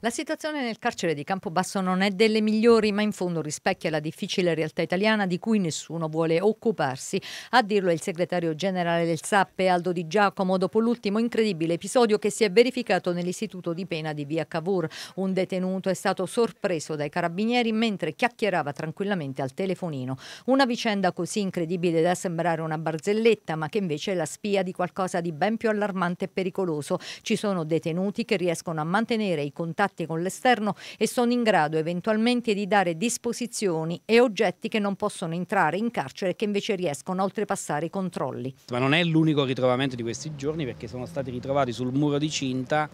La situazione nel carcere di Campobasso non è delle migliori, ma in fondo rispecchia la difficile realtà italiana di cui nessuno vuole occuparsi. A dirlo è il segretario generale del SAP, Aldo Di Giacomo, dopo l'ultimo incredibile episodio che si è verificato nell'istituto di pena di via Cavour. Un detenuto è stato sorpreso dai carabinieri mentre chiacchierava tranquillamente al telefonino. Una vicenda così incredibile da sembrare una barzelletta, ma che invece è la spia di qualcosa di ben più allarmante e pericoloso. Ci sono detenuti che riescono a mantenere i contatti contatti con l'esterno e sono in grado eventualmente di dare disposizioni e oggetti che non possono entrare in carcere e che invece riescono a oltrepassare i controlli. Ma non è l'unico ritrovamento di questi giorni perché sono stati ritrovati sul muro di Cinta,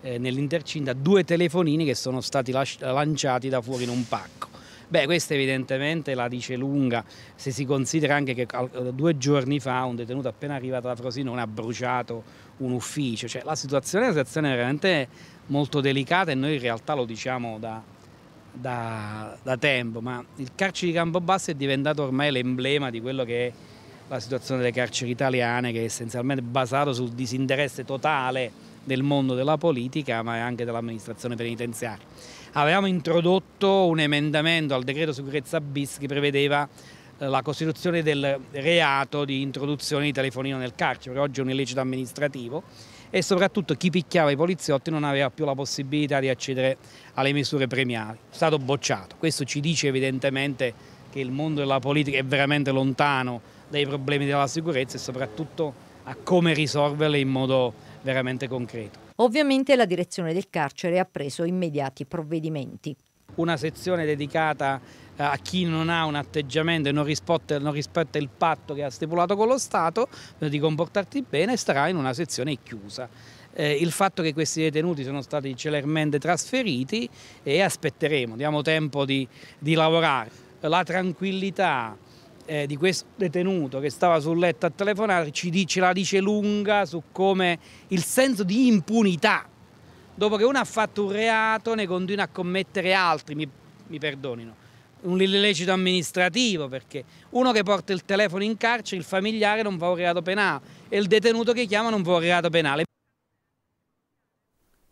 eh, nell'intercinta, due telefonini che sono stati lanciati da fuori in un pacco. Beh, questa evidentemente la dice lunga, se si considera anche che eh, due giorni fa un detenuto appena arrivato da Frosinone ha bruciato un ufficio, cioè la situazione è una situazione veramente molto delicata e noi in realtà lo diciamo da, da, da tempo, ma il carcere di Campobasso è diventato ormai l'emblema di quello che è la situazione delle carceri italiane che è essenzialmente basato sul disinteresse totale del mondo della politica ma anche dell'amministrazione penitenziaria. Avevamo introdotto un emendamento al decreto sicurezza bis che prevedeva eh, la costituzione del reato di introduzione di telefonino nel carcere, oggi è un illecito amministrativo e soprattutto chi picchiava i poliziotti non aveva più la possibilità di accedere alle misure premiali. È stato bocciato. Questo ci dice evidentemente che il mondo della politica è veramente lontano dai problemi della sicurezza e soprattutto a come risolverle in modo veramente concreto. Ovviamente la direzione del carcere ha preso immediati provvedimenti una sezione dedicata eh, a chi non ha un atteggiamento e non rispetta, non rispetta, il patto che ha stipulato con lo Stato eh, di comportarti bene starà in una sezione chiusa. Eh, il fatto che questi detenuti sono stati celermente trasferiti e eh, aspetteremo, diamo tempo di, di lavorare. La tranquillità eh, di questo detenuto che stava sul letto a telefonare ci dice, la dice lunga su come il senso di impunità. Dopo che uno ha fatto un reato ne continua a commettere altri, mi, mi perdonino un illecito amministrativo perché uno che porta il telefono in carcere, il familiare non fa un reato penale e il detenuto che chiama non fa un reato penale.